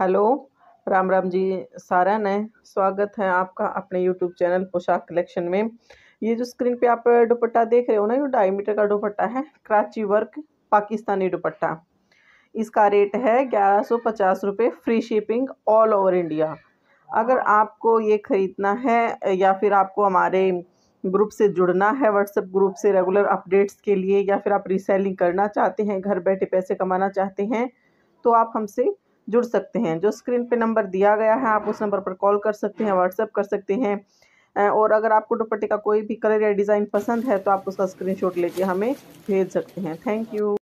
hello Ram Ram जी सारा ने स्वागत है आपका अपने यूट्यूब चैनल पोशाक कलेक्शन में ये जो स्क्रीन पे आप दुपट्टा देख रहे हो ना ये ढाई मीटर का दुपट्टा है कराची वर्क पाकिस्तानी दुपट्टा इसका रेट है ग्यारह सौ पचास रुपये free shipping all over India अगर आपको ये ख़रीदना है या फिर आपको हमारे ग्रुप से जुड़ना है व्हाट्सएप ग्रुप से रेगुलर अपडेट्स के लिए या फिर आप रीसेलिंग करना चाहते हैं घर बैठे पैसे कमाना चाहते हैं तो आप हमसे जुड़ सकते हैं जो स्क्रीन पे नंबर दिया गया है आप उस नंबर पर कॉल कर सकते हैं व्हाट्सएप कर सकते हैं और अगर आपको दुपट्टे का कोई भी कलर या डिज़ाइन पसंद है तो आप उसका स्क्रीनशॉट लेके हमें भेज सकते हैं थैंक यू